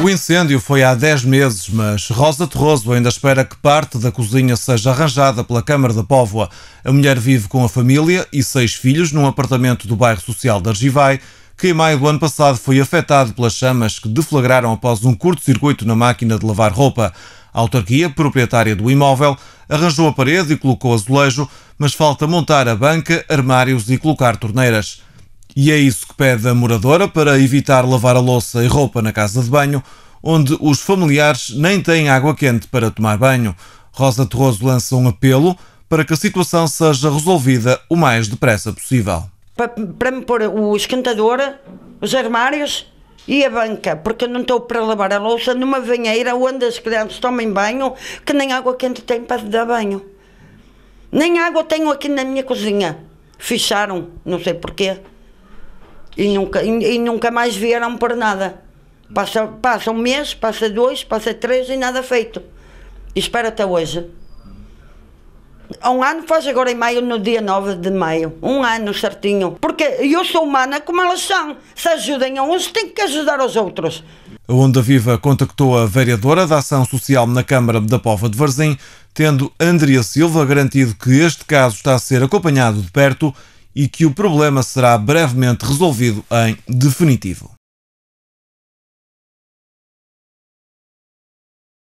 O incêndio foi há 10 meses, mas Rosa Terroso ainda espera que parte da cozinha seja arranjada pela Câmara da Póvoa. A mulher vive com a família e seis filhos num apartamento do bairro social de Argivai, que em maio do ano passado foi afetado pelas chamas que deflagraram após um curto-circuito na máquina de lavar roupa. A autarquia, proprietária do imóvel, arranjou a parede e colocou azulejo, mas falta montar a banca, armários e colocar torneiras. E é isso que pede a moradora para evitar lavar a louça e roupa na casa de banho, onde os familiares nem têm água quente para tomar banho. Rosa Torroso lança um apelo para que a situação seja resolvida o mais depressa possível. Para, para me pôr o esquentador, os armários e a banca, porque eu não estou para lavar a louça numa banheira onde as crianças tomem banho, que nem água quente tem para dar banho. Nem água tenho aqui na minha cozinha. Fecharam, não sei porquê e nunca, e, e nunca mais vieram por nada. Passa, passa um mês, passa dois, passa três e nada feito. E espera até hoje. Um ano faz agora em maio, no dia 9 de maio. Um ano certinho. Porque eu sou humana como elas são. Se ajudem a uns, têm que ajudar os outros. A Onda Viva contactou a vereadora da Ação Social na Câmara da Pova de Varzim, tendo Andrea Silva garantido que este caso está a ser acompanhado de perto e que o problema será brevemente resolvido em definitivo.